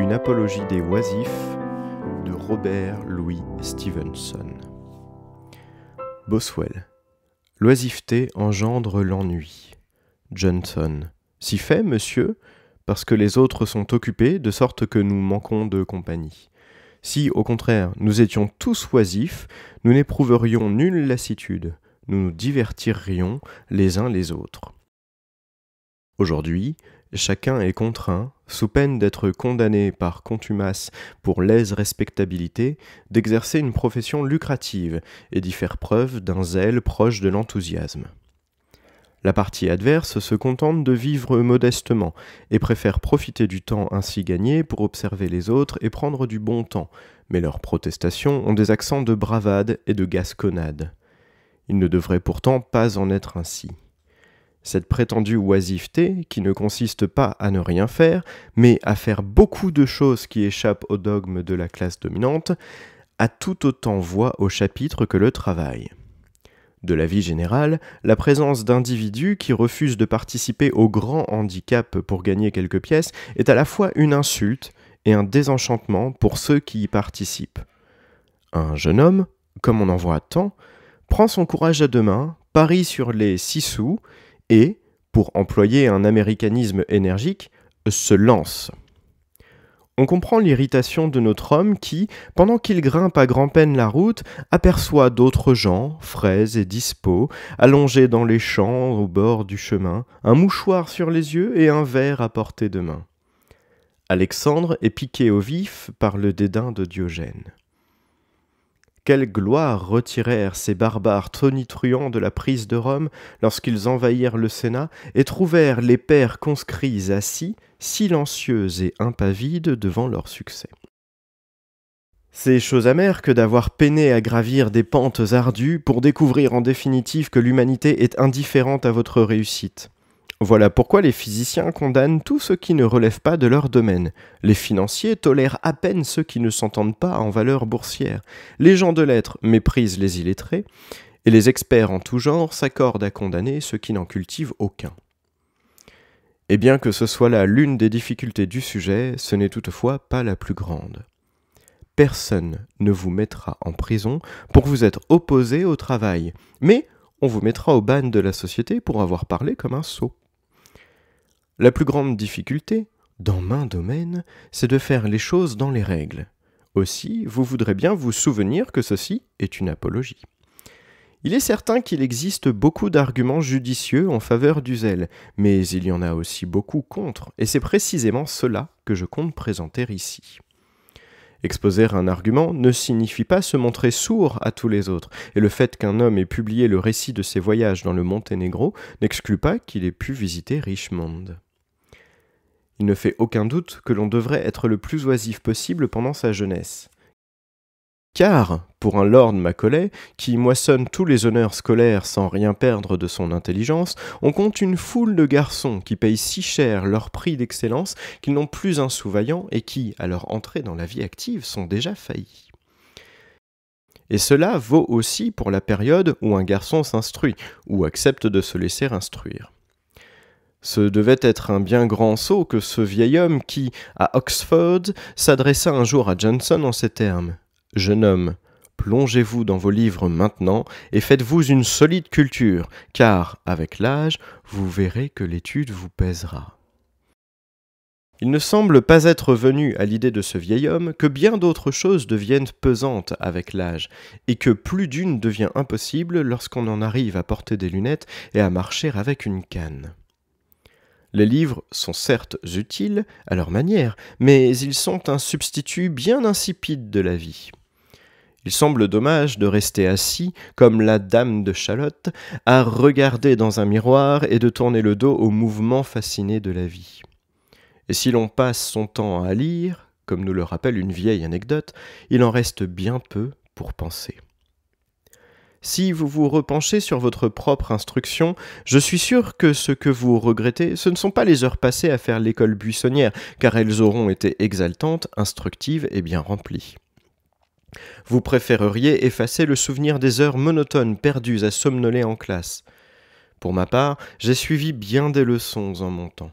Une apologie des oisifs de Robert Louis Stevenson. Boswell. L'oisiveté engendre l'ennui. Johnson. Si fait, monsieur, parce que les autres sont occupés, de sorte que nous manquons de compagnie. Si, au contraire, nous étions tous oisifs, nous n'éprouverions nulle lassitude, nous nous divertirions les uns les autres. Aujourd'hui, chacun est contraint, sous peine d'être condamné par contumace pour lèse respectabilité, d'exercer une profession lucrative et d'y faire preuve d'un zèle proche de l'enthousiasme. La partie adverse se contente de vivre modestement et préfère profiter du temps ainsi gagné pour observer les autres et prendre du bon temps, mais leurs protestations ont des accents de bravade et de gasconnade. Il ne devrait pourtant pas en être ainsi. Cette prétendue oisiveté, qui ne consiste pas à ne rien faire, mais à faire beaucoup de choses qui échappent au dogme de la classe dominante, a tout autant voix au chapitre que le travail. De la vie générale, la présence d'individus qui refusent de participer au grand handicap pour gagner quelques pièces est à la fois une insulte et un désenchantement pour ceux qui y participent. Un jeune homme, comme on en voit tant, prend son courage à deux mains, parie sur les six sous et, pour employer un américanisme énergique, se lance. On comprend l'irritation de notre homme qui, pendant qu'il grimpe à grand-peine la route, aperçoit d'autres gens, frais et dispos, allongés dans les champs au bord du chemin, un mouchoir sur les yeux et un verre à portée de main. Alexandre est piqué au vif par le dédain de Diogène. Quelle gloire retirèrent ces barbares tonitruants de la prise de Rome lorsqu'ils envahirent le Sénat et trouvèrent les pères conscrits assis, silencieux et impavides devant leur succès. C'est chose amère que d'avoir peiné à gravir des pentes ardues pour découvrir en définitive que l'humanité est indifférente à votre réussite. Voilà pourquoi les physiciens condamnent tout ce qui ne relève pas de leur domaine. Les financiers tolèrent à peine ceux qui ne s'entendent pas en valeur boursière. Les gens de lettres méprisent les illettrés. Et les experts en tout genre s'accordent à condamner ceux qui n'en cultivent aucun. Et bien que ce soit là l'une des difficultés du sujet, ce n'est toutefois pas la plus grande. Personne ne vous mettra en prison pour vous être opposé au travail, mais on vous mettra au ban de la société pour avoir parlé comme un sot. La plus grande difficulté, dans maint domaine, c'est de faire les choses dans les règles. Aussi, vous voudrez bien vous souvenir que ceci est une apologie. Il est certain qu'il existe beaucoup d'arguments judicieux en faveur du zèle, mais il y en a aussi beaucoup contre, et c'est précisément cela que je compte présenter ici. Exposer un argument ne signifie pas se montrer sourd à tous les autres, et le fait qu'un homme ait publié le récit de ses voyages dans le Monténégro n'exclut pas qu'il ait pu visiter Richmond. Il ne fait aucun doute que l'on devrait être le plus oisif possible pendant sa jeunesse. Car, pour un Lord Macaulay, qui moissonne tous les honneurs scolaires sans rien perdre de son intelligence, on compte une foule de garçons qui payent si cher leur prix d'excellence qu'ils n'ont plus un sou vaillant et qui, à leur entrée dans la vie active, sont déjà faillis. Et cela vaut aussi pour la période où un garçon s'instruit, ou accepte de se laisser instruire. Ce devait être un bien grand sot que ce vieil homme qui, à Oxford, s'adressa un jour à Johnson en ces termes. Jeune homme, plongez-vous dans vos livres maintenant et faites-vous une solide culture, car, avec l'âge, vous verrez que l'étude vous pèsera. Il ne semble pas être venu à l'idée de ce vieil homme que bien d'autres choses deviennent pesantes avec l'âge, et que plus d'une devient impossible lorsqu'on en arrive à porter des lunettes et à marcher avec une canne. Les livres sont certes utiles à leur manière, mais ils sont un substitut bien insipide de la vie. Il semble dommage de rester assis, comme la dame de Chalotte, à regarder dans un miroir et de tourner le dos au mouvement fasciné de la vie. Et si l'on passe son temps à lire, comme nous le rappelle une vieille anecdote, il en reste bien peu pour penser. Si vous vous repenchez sur votre propre instruction, je suis sûr que ce que vous regrettez, ce ne sont pas les heures passées à faire l'école buissonnière, car elles auront été exaltantes, instructives et bien remplies. Vous préféreriez effacer le souvenir des heures monotones perdues à somnoler en classe. Pour ma part, j'ai suivi bien des leçons en mon temps.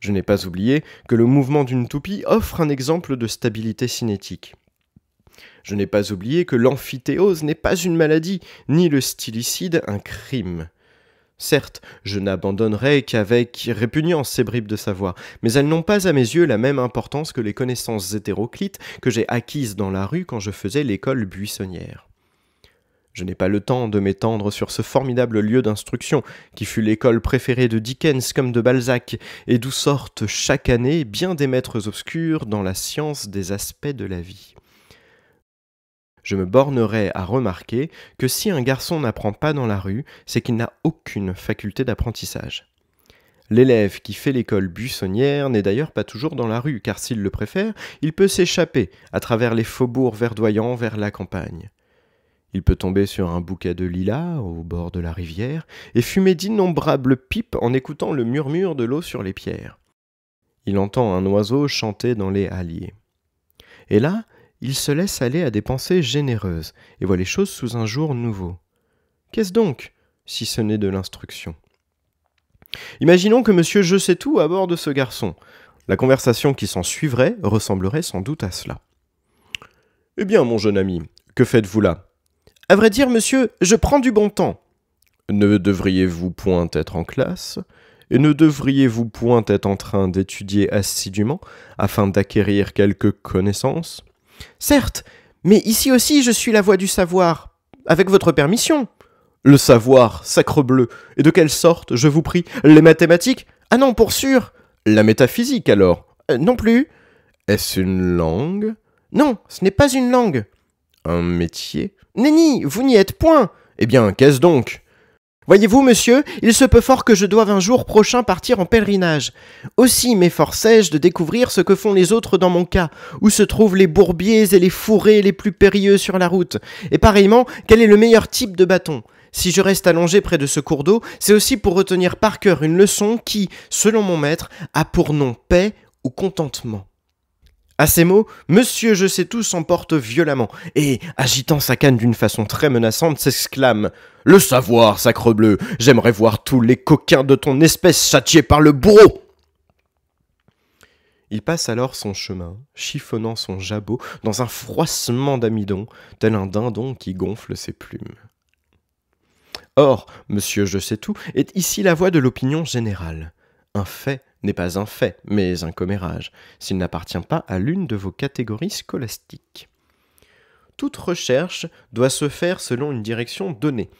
Je n'ai pas oublié que le mouvement d'une toupie offre un exemple de stabilité cinétique. Je n'ai pas oublié que l'amphithéose n'est pas une maladie, ni le stylicide un crime. Certes, je n'abandonnerai qu'avec répugnance ces bribes de savoir, mais elles n'ont pas à mes yeux la même importance que les connaissances hétéroclites que j'ai acquises dans la rue quand je faisais l'école buissonnière. Je n'ai pas le temps de m'étendre sur ce formidable lieu d'instruction, qui fut l'école préférée de Dickens comme de Balzac, et d'où sortent chaque année bien des maîtres obscurs dans la science des aspects de la vie. Je me bornerai à remarquer que si un garçon n'apprend pas dans la rue, c'est qu'il n'a aucune faculté d'apprentissage. L'élève qui fait l'école buissonnière n'est d'ailleurs pas toujours dans la rue, car s'il le préfère, il peut s'échapper à travers les faubourgs verdoyants vers la campagne. Il peut tomber sur un bouquet de lilas au bord de la rivière et fumer d'innombrables pipes en écoutant le murmure de l'eau sur les pierres. Il entend un oiseau chanter dans les halliers. Et là, il se laisse aller à des pensées généreuses et voit les choses sous un jour nouveau. Qu'est-ce donc si ce n'est de l'instruction Imaginons que monsieur Je sais tout aborde ce garçon. La conversation qui s'en suivrait ressemblerait sans doute à cela. Eh bien, mon jeune ami, que faites-vous là À vrai dire, monsieur, je prends du bon temps. Ne devriez-vous point être en classe et ne devriez-vous point être en train d'étudier assidûment afin d'acquérir quelques connaissances Certes, mais ici aussi je suis la voix du savoir, avec votre permission. Le savoir, bleu, et de quelle sorte, je vous prie Les mathématiques Ah non, pour sûr La métaphysique alors euh, Non plus Est-ce une langue Non, ce n'est pas une langue. Un métier Nenni, vous n'y êtes point Eh bien, qu'est-ce donc Voyez-vous, monsieur, il se peut fort que je doive un jour prochain partir en pèlerinage. Aussi m'efforçais-je de découvrir ce que font les autres dans mon cas, où se trouvent les bourbiers et les fourrés les plus périlleux sur la route, et pareillement, quel est le meilleur type de bâton. Si je reste allongé près de ce cours d'eau, c'est aussi pour retenir par cœur une leçon qui, selon mon maître, a pour nom paix ou contentement. À ces mots, Monsieur Je sais tout s'emporte violemment et, agitant sa canne d'une façon très menaçante, s'exclame Le savoir, sacre bleu, J'aimerais voir tous les coquins de ton espèce châtiés par le bourreau il passe alors son chemin, chiffonnant son jabot dans un froissement d'amidon, tel un dindon qui gonfle ses plumes. Or, Monsieur Je sais tout est ici la voix de l'opinion générale. Un fait n'est pas un fait, mais un commérage, s'il n'appartient pas à l'une de vos catégories scolastiques. Toute recherche doit se faire selon une direction donnée,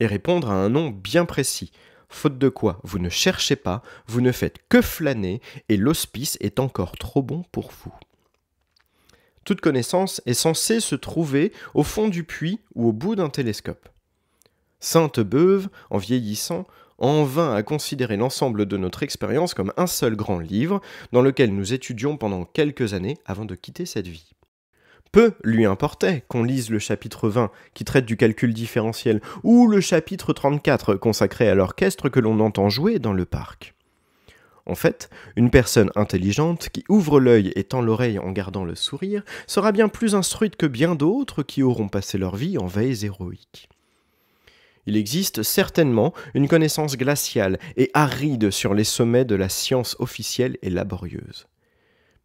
et répondre à un nom bien précis, faute de quoi vous ne cherchez pas, vous ne faites que flâner, et l'hospice est encore trop bon pour vous. Toute connaissance est censée se trouver au fond du puits ou au bout d'un télescope. Sainte-Beuve, en vieillissant, en vain à considérer l'ensemble de notre expérience comme un seul grand livre dans lequel nous étudions pendant quelques années avant de quitter cette vie. Peu lui importait qu'on lise le chapitre 20 qui traite du calcul différentiel ou le chapitre 34 consacré à l'orchestre que l'on entend jouer dans le parc. En fait, une personne intelligente qui ouvre l'œil et tend l'oreille en gardant le sourire sera bien plus instruite que bien d'autres qui auront passé leur vie en veilles héroïques. Il existe certainement une connaissance glaciale et aride sur les sommets de la science officielle et laborieuse.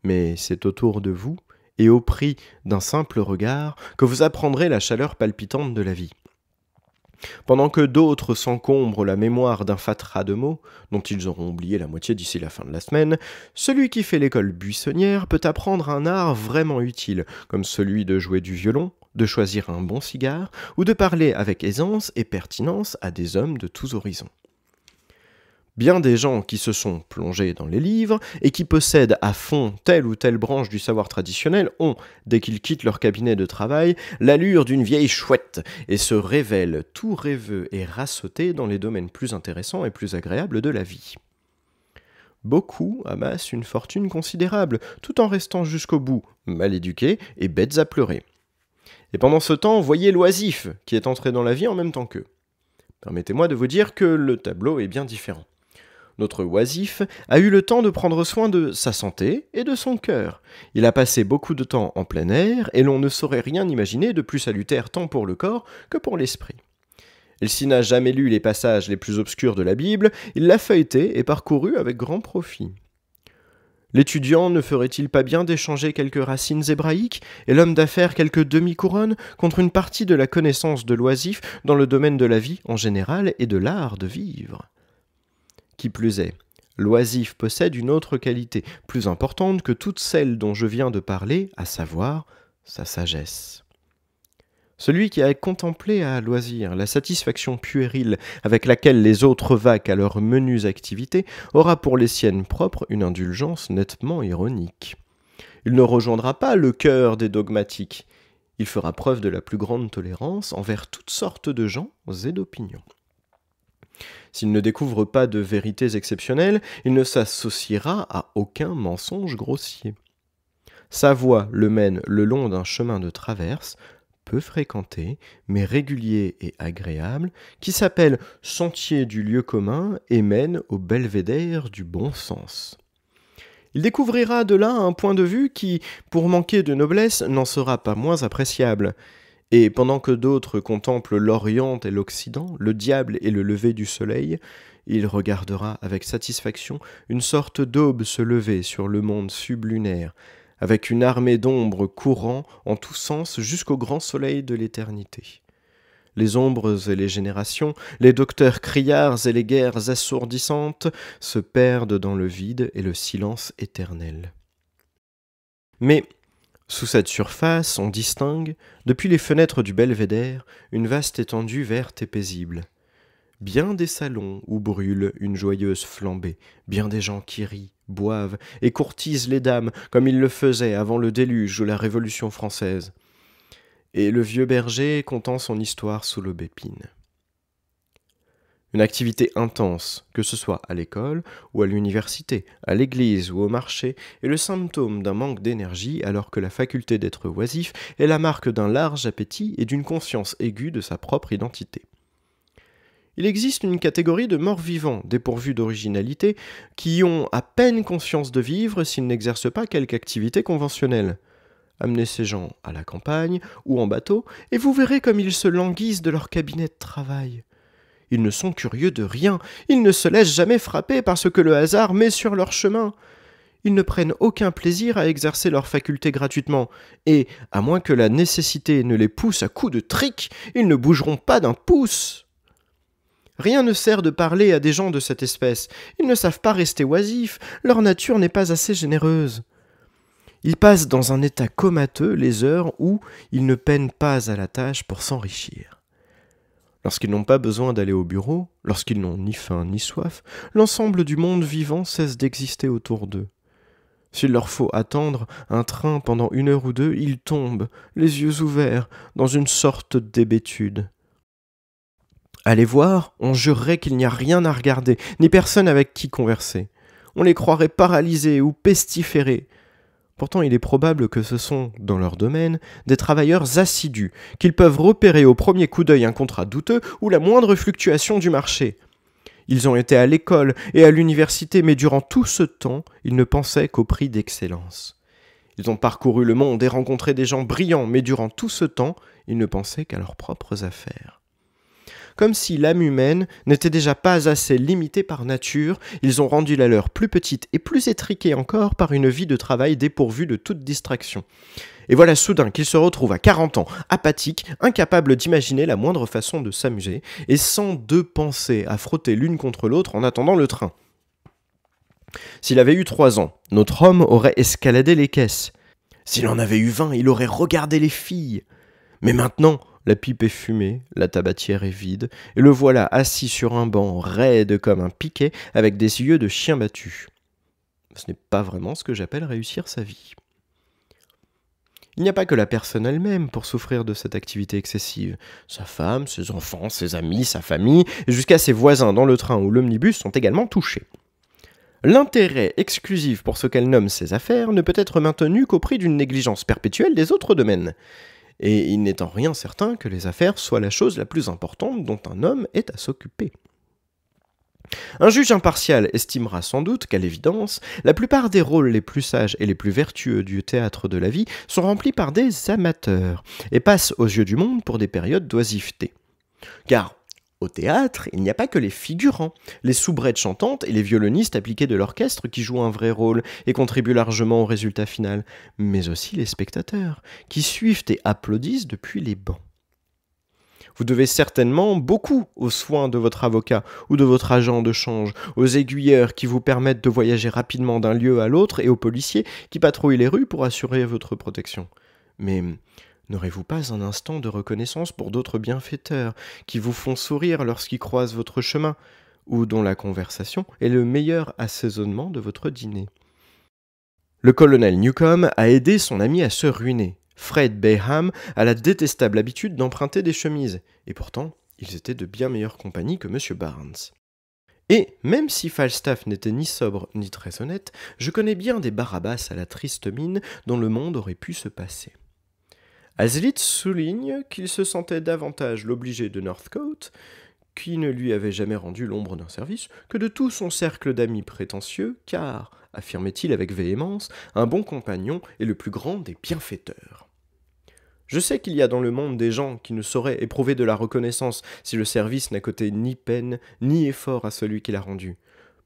Mais c'est autour de vous, et au prix d'un simple regard, que vous apprendrez la chaleur palpitante de la vie. Pendant que d'autres s'encombrent la mémoire d'un fatras de mots, dont ils auront oublié la moitié d'ici la fin de la semaine, celui qui fait l'école buissonnière peut apprendre un art vraiment utile, comme celui de jouer du violon, de choisir un bon cigare ou de parler avec aisance et pertinence à des hommes de tous horizons. Bien des gens qui se sont plongés dans les livres et qui possèdent à fond telle ou telle branche du savoir traditionnel ont, dès qu'ils quittent leur cabinet de travail, l'allure d'une vieille chouette et se révèlent tout rêveux et rassautés dans les domaines plus intéressants et plus agréables de la vie. Beaucoup amassent une fortune considérable, tout en restant jusqu'au bout, mal éduqués et bêtes à pleurer. Et pendant ce temps, voyez l'oisif qui est entré dans la vie en même temps qu'eux. Permettez-moi de vous dire que le tableau est bien différent. Notre oisif a eu le temps de prendre soin de sa santé et de son cœur. Il a passé beaucoup de temps en plein air et l'on ne saurait rien imaginer de plus salutaire tant pour le corps que pour l'esprit. Il s'y n'a jamais lu les passages les plus obscurs de la Bible, il l'a feuilleté et parcouru avec grand profit. L'étudiant ne ferait-il pas bien d'échanger quelques racines hébraïques et l'homme d'affaires quelques demi-couronnes contre une partie de la connaissance de l'oisif dans le domaine de la vie en général et de l'art de vivre Qui plus est, l'oisif possède une autre qualité plus importante que toutes celles dont je viens de parler, à savoir sa sagesse. Celui qui a contemplé à loisir la satisfaction puérile avec laquelle les autres vaquent à leurs menues activités aura pour les siennes propres une indulgence nettement ironique. Il ne rejoindra pas le cœur des dogmatiques. Il fera preuve de la plus grande tolérance envers toutes sortes de gens et d'opinions. S'il ne découvre pas de vérités exceptionnelles, il ne s'associera à aucun mensonge grossier. Sa voie le mène le long d'un chemin de traverse, peu fréquenté, mais régulier et agréable, qui s'appelle Sentier du lieu commun et mène au belvédère du bon sens. Il découvrira de là un point de vue qui, pour manquer de noblesse, n'en sera pas moins appréciable. Et pendant que d'autres contemplent l'Orient et l'Occident, le diable et le lever du soleil, il regardera avec satisfaction une sorte d'aube se lever sur le monde sublunaire, avec une armée d'ombres courant en tous sens jusqu'au grand soleil de l'éternité. Les ombres et les générations, les docteurs criards et les guerres assourdissantes se perdent dans le vide et le silence éternel. Mais sous cette surface, on distingue, depuis les fenêtres du belvédère, une vaste étendue verte et paisible. Bien des salons où brûle une joyeuse flambée, bien des gens qui rient, boivent et courtisent les dames comme ils le faisaient avant le déluge ou la Révolution française. Et le vieux berger contant son histoire sous l'aubépine. Une activité intense, que ce soit à l'école ou à l'université, à l'église ou au marché, est le symptôme d'un manque d'énergie alors que la faculté d'être oisif est la marque d'un large appétit et d'une conscience aiguë de sa propre identité. Il existe une catégorie de morts vivants, dépourvus d'originalité, qui ont à peine conscience de vivre s'ils n'exercent pas quelque activité conventionnelle. Amenez ces gens à la campagne ou en bateau, et vous verrez comme ils se languissent de leur cabinet de travail. Ils ne sont curieux de rien, ils ne se laissent jamais frapper par ce que le hasard met sur leur chemin. Ils ne prennent aucun plaisir à exercer leurs facultés gratuitement, et, à moins que la nécessité ne les pousse à coups de trique, ils ne bougeront pas d'un pouce. Rien ne sert de parler à des gens de cette espèce. Ils ne savent pas rester oisifs, leur nature n'est pas assez généreuse. Ils passent dans un état comateux les heures où ils ne peinent pas à la tâche pour s'enrichir. Lorsqu'ils n'ont pas besoin d'aller au bureau, lorsqu'ils n'ont ni faim ni soif, l'ensemble du monde vivant cesse d'exister autour d'eux. S'il leur faut attendre un train pendant une heure ou deux, ils tombent, les yeux ouverts, dans une sorte d'hébétude. Allez voir, on jurerait qu'il n'y a rien à regarder, ni personne avec qui converser. On les croirait paralysés ou pestiférés. Pourtant, il est probable que ce sont, dans leur domaine, des travailleurs assidus, qu'ils peuvent repérer au premier coup d'œil un contrat douteux ou la moindre fluctuation du marché. Ils ont été à l'école et à l'université, mais durant tout ce temps, ils ne pensaient qu'au prix d'excellence. Ils ont parcouru le monde et rencontré des gens brillants, mais durant tout ce temps, ils ne pensaient qu'à leurs propres affaires comme si l'âme humaine n'était déjà pas assez limitée par nature, ils ont rendu la leur plus petite et plus étriquée encore par une vie de travail dépourvue de toute distraction. Et voilà soudain qu'il se retrouve à 40 ans, apathiques, incapable d'imaginer la moindre façon de s'amuser, et sans deux pensées à frotter l'une contre l'autre en attendant le train. S'il avait eu 3 ans, notre homme aurait escaladé les caisses. S'il en avait eu 20, il aurait regardé les filles. Mais maintenant, la pipe est fumée, la tabatière est vide, et le voilà assis sur un banc raide comme un piquet avec des yeux de chien battu. Ce n'est pas vraiment ce que j'appelle réussir sa vie. Il n'y a pas que la personne elle-même pour souffrir de cette activité excessive. Sa femme, ses enfants, ses amis, sa famille, jusqu'à ses voisins dans le train ou l'omnibus sont également touchés. L'intérêt exclusif pour ce qu'elle nomme ses affaires ne peut être maintenu qu'au prix d'une négligence perpétuelle des autres domaines et il n'est en rien certain que les affaires soient la chose la plus importante dont un homme est à s'occuper. Un juge impartial estimera sans doute qu'à l'évidence, la plupart des rôles les plus sages et les plus vertueux du théâtre de la vie sont remplis par des amateurs, et passent aux yeux du monde pour des périodes d'oisiveté. Car au théâtre, il n'y a pas que les figurants, les soubrettes chantantes et les violonistes appliqués de l'orchestre qui jouent un vrai rôle et contribuent largement au résultat final, mais aussi les spectateurs, qui suivent et applaudissent depuis les bancs. Vous devez certainement beaucoup aux soins de votre avocat ou de votre agent de change, aux aiguilleurs qui vous permettent de voyager rapidement d'un lieu à l'autre et aux policiers qui patrouillent les rues pour assurer votre protection. Mais N'aurez-vous pas un instant de reconnaissance pour d'autres bienfaiteurs qui vous font sourire lorsqu'ils croisent votre chemin, ou dont la conversation est le meilleur assaisonnement de votre dîner Le colonel Newcomb a aidé son ami à se ruiner. Fred Bayham a la détestable habitude d'emprunter des chemises, et pourtant, ils étaient de bien meilleure compagnie que M. Barnes. Et même si Falstaff n'était ni sobre ni très honnête, je connais bien des Barabbas à la triste mine dont le monde aurait pu se passer. Hazlitt souligne qu'il se sentait davantage l'obligé de Northcote, qui ne lui avait jamais rendu l'ombre d'un service, que de tout son cercle d'amis prétentieux, car, affirmait-il avec véhémence, un bon compagnon est le plus grand des bienfaiteurs. Je sais qu'il y a dans le monde des gens qui ne sauraient éprouver de la reconnaissance si le service n'a coté ni peine ni effort à celui qui l'a rendu.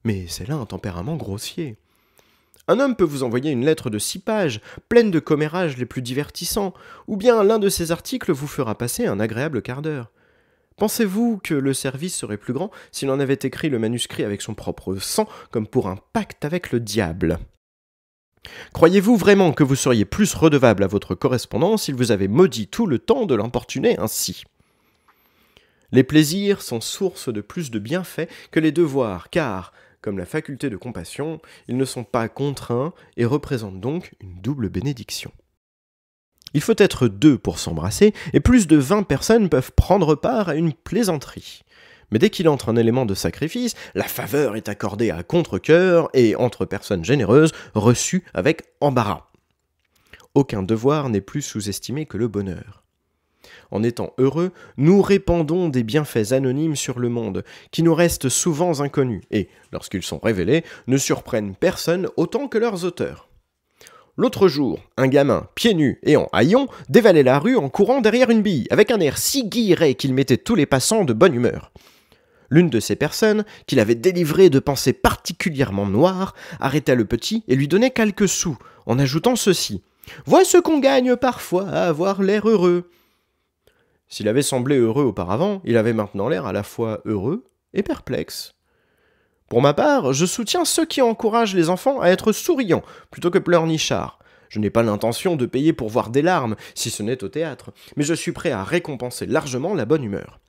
Mais c'est là un tempérament grossier. Un homme peut vous envoyer une lettre de six pages, pleine de commérages les plus divertissants, ou bien l'un de ses articles vous fera passer un agréable quart d'heure. Pensez-vous que le service serait plus grand s'il en avait écrit le manuscrit avec son propre sang, comme pour un pacte avec le diable Croyez-vous vraiment que vous seriez plus redevable à votre correspondant s'il vous avait maudit tout le temps de l'importuner ainsi Les plaisirs sont source de plus de bienfaits que les devoirs, car, comme la faculté de compassion, ils ne sont pas contraints et représentent donc une double bénédiction. Il faut être deux pour s'embrasser, et plus de 20 personnes peuvent prendre part à une plaisanterie. Mais dès qu'il entre un élément de sacrifice, la faveur est accordée à contre-coeur et entre personnes généreuses, reçue avec embarras. Aucun devoir n'est plus sous-estimé que le bonheur en étant heureux, nous répandons des bienfaits anonymes sur le monde, qui nous restent souvent inconnus, et, lorsqu'ils sont révélés, ne surprennent personne autant que leurs auteurs. L'autre jour, un gamin, pieds nus et en haillons, dévalait la rue en courant derrière une bille, avec un air si guiré qu'il mettait tous les passants de bonne humeur. L'une de ces personnes, qu'il avait délivré de pensées particulièrement noires, arrêta le petit et lui donnait quelques sous, en ajoutant ceci. Vois ce qu'on gagne parfois à avoir l'air heureux. S'il avait semblé heureux auparavant, il avait maintenant l'air à la fois heureux et perplexe. Pour ma part, je soutiens ceux qui encouragent les enfants à être souriants plutôt que pleurnichards. Je n'ai pas l'intention de payer pour voir des larmes, si ce n'est au théâtre, mais je suis prêt à récompenser largement la bonne humeur.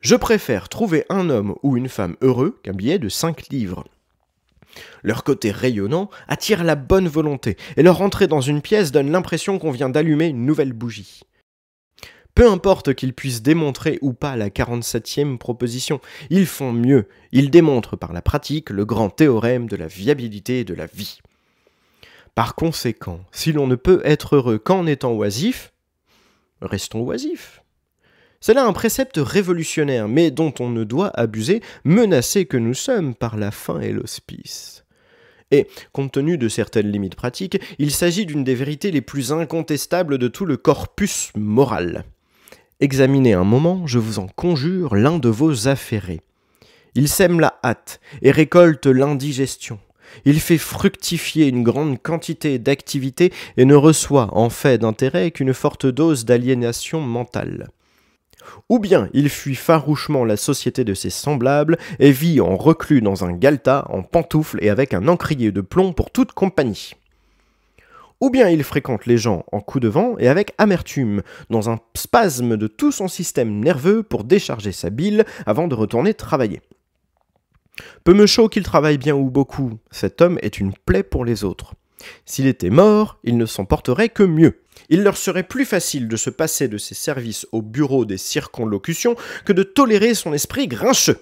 Je préfère trouver un homme ou une femme heureux qu'un billet de 5 livres. Leur côté rayonnant attire la bonne volonté, et leur entrée dans une pièce donne l'impression qu'on vient d'allumer une nouvelle bougie. Peu importe qu'ils puissent démontrer ou pas la 47e proposition, ils font mieux, ils démontrent par la pratique le grand théorème de la viabilité de la vie. Par conséquent, si l'on ne peut être heureux qu'en étant oisif, restons oisifs. C'est là un précepte révolutionnaire, mais dont on ne doit abuser, menacer que nous sommes par la faim et l'hospice. Et, compte tenu de certaines limites pratiques, il s'agit d'une des vérités les plus incontestables de tout le corpus moral. Examinez un moment, je vous en conjure, l'un de vos affairés. Il sème la hâte et récolte l'indigestion. Il fait fructifier une grande quantité d'activités et ne reçoit, en fait d'intérêt, qu'une forte dose d'aliénation mentale. Ou bien il fuit farouchement la société de ses semblables et vit en reclus dans un galta, en pantoufles et avec un encrier de plomb pour toute compagnie. Ou bien il fréquente les gens en coup de vent et avec amertume, dans un spasme de tout son système nerveux pour décharger sa bile avant de retourner travailler. Peu me chaud qu'il travaille bien ou beaucoup, cet homme est une plaie pour les autres. S'il était mort, il ne s'en porterait que mieux. Il leur serait plus facile de se passer de ses services au bureau des circonlocutions que de tolérer son esprit grincheux.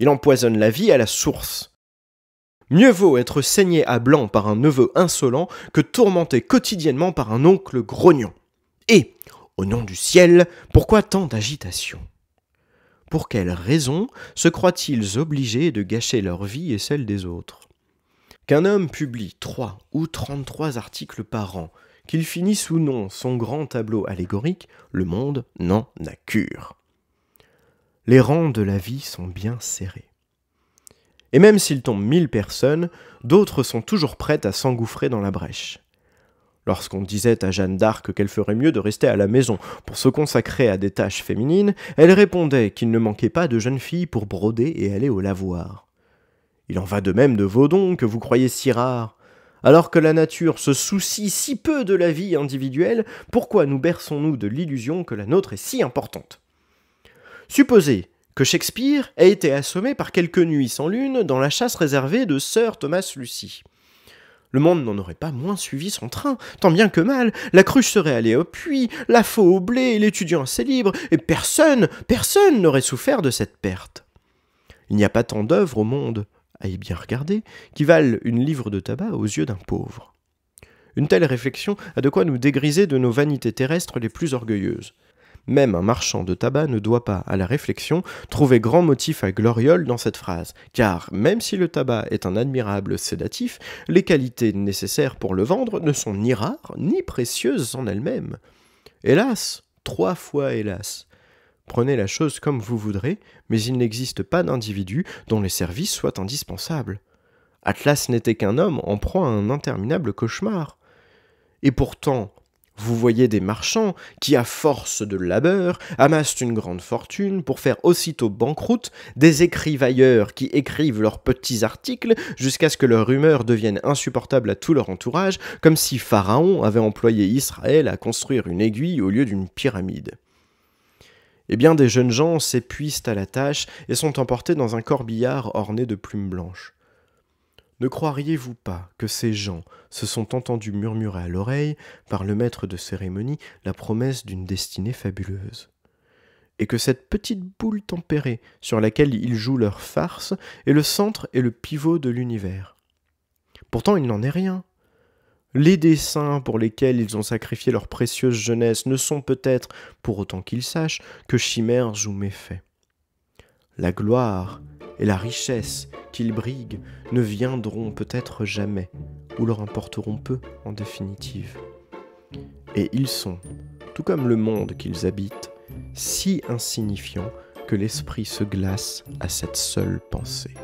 Il empoisonne la vie à la source. Mieux vaut être saigné à blanc par un neveu insolent que tourmenté quotidiennement par un oncle grognon. Et, au nom du ciel, pourquoi tant d'agitation Pour quelle raison se croient-ils obligés de gâcher leur vie et celle des autres Qu'un homme publie trois ou trente-trois articles par an, qu'il finisse ou non son grand tableau allégorique, le monde n'en a cure. Les rangs de la vie sont bien serrés. Et même s'il tombe mille personnes, d'autres sont toujours prêtes à s'engouffrer dans la brèche. Lorsqu'on disait à Jeanne d'Arc qu'elle ferait mieux de rester à la maison pour se consacrer à des tâches féminines, elle répondait qu'il ne manquait pas de jeunes filles pour broder et aller au lavoir. Il en va de même de dons que vous croyez si rare. Alors que la nature se soucie si peu de la vie individuelle, pourquoi nous berçons-nous de l'illusion que la nôtre est si importante Supposez que Shakespeare ait été assommé par quelques nuits sans lune dans la chasse réservée de Sir Thomas Lucy. Le monde n'en aurait pas moins suivi son train, tant bien que mal, la cruche serait allée au puits, la faux au blé, l'étudiant assez libre, et personne, personne n'aurait souffert de cette perte. Il n'y a pas tant d'œuvres au monde, à y bien regarder, qui valent une livre de tabac aux yeux d'un pauvre. Une telle réflexion a de quoi nous dégriser de nos vanités terrestres les plus orgueilleuses. Même un marchand de tabac ne doit pas, à la réflexion, trouver grand motif à gloriole dans cette phrase, car même si le tabac est un admirable sédatif, les qualités nécessaires pour le vendre ne sont ni rares ni précieuses en elles-mêmes. Hélas, trois fois hélas. Prenez la chose comme vous voudrez, mais il n'existe pas d'individu dont les services soient indispensables. Atlas n'était qu'un homme en proie à un interminable cauchemar. Et pourtant, vous voyez des marchands qui, à force de labeur, amassent une grande fortune pour faire aussitôt banqueroute, des écrivailleurs qui écrivent leurs petits articles jusqu'à ce que leur humeur devienne insupportable à tout leur entourage, comme si Pharaon avait employé Israël à construire une aiguille au lieu d'une pyramide. Eh bien, des jeunes gens s'épuisent à la tâche et sont emportés dans un corbillard orné de plumes blanches. Ne croiriez-vous pas que ces gens se sont entendus murmurer à l'oreille par le maître de cérémonie la promesse d'une destinée fabuleuse et que cette petite boule tempérée sur laquelle ils jouent leur farce est le centre et le pivot de l'univers. Pourtant il n'en est rien. Les dessins pour lesquels ils ont sacrifié leur précieuse jeunesse ne sont peut-être, pour autant qu'ils sachent, que chimères ou méfaits. La gloire et la richesse qu'ils briguent ne viendront peut-être jamais, ou leur importeront peu en définitive. Et ils sont, tout comme le monde qu'ils habitent, si insignifiants que l'esprit se glace à cette seule pensée.